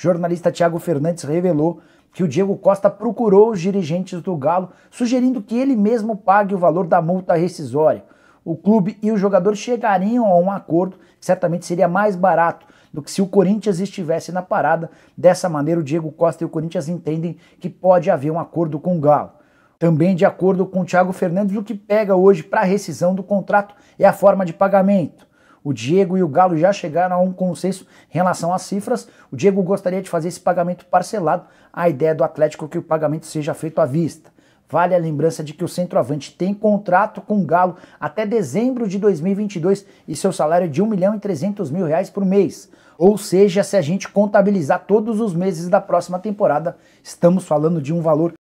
jornalista Tiago Fernandes revelou que o Diego Costa procurou os dirigentes do Galo, sugerindo que ele mesmo pague o valor da multa rescisória. O clube e o jogador chegariam a um acordo que certamente seria mais barato do que se o Corinthians estivesse na parada. Dessa maneira, o Diego Costa e o Corinthians entendem que pode haver um acordo com o Galo. Também, de acordo com o Thiago Fernandes, o que pega hoje para a rescisão do contrato é a forma de pagamento. O Diego e o Galo já chegaram a um consenso em relação às cifras. O Diego gostaria de fazer esse pagamento parcelado. A ideia do Atlético é que o pagamento seja feito à vista. Vale a lembrança de que o centroavante tem contrato com o Galo até dezembro de 2022 e seu salário é de 1 milhão e 300 mil reais por mês. Ou seja, se a gente contabilizar todos os meses da próxima temporada, estamos falando de um valor